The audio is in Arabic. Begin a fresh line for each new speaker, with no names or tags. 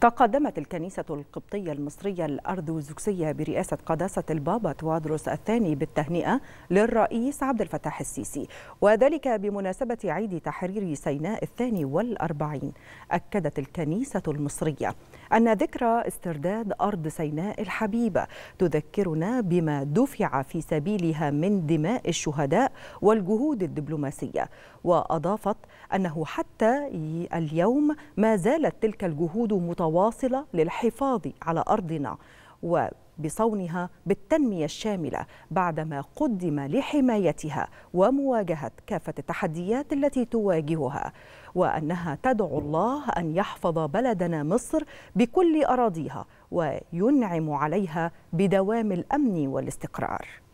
تقدمت الكنيسة القبطية المصرية الأرثوذكسية برئاسة قداسة البابا توادروس الثاني بالتهنئة للرئيس عبد الفتاح السيسي وذلك بمناسبة عيد تحرير سيناء الثاني والأربعين أكدت الكنيسة المصرية أن ذكرى استرداد أرض سيناء الحبيبة تذكرنا بما دفع في سبيلها من دماء الشهداء والجهود الدبلوماسية وأضافت أنه حتى اليوم ما زالت تلك الجهود متواصلة متواصلة للحفاظ على أرضنا وبصونها بالتنمية الشاملة بعدما قدم لحمايتها ومواجهة كافة التحديات التي تواجهها وأنها تدعو الله أن يحفظ بلدنا مصر بكل أراضيها وينعم عليها بدوام الأمن والاستقرار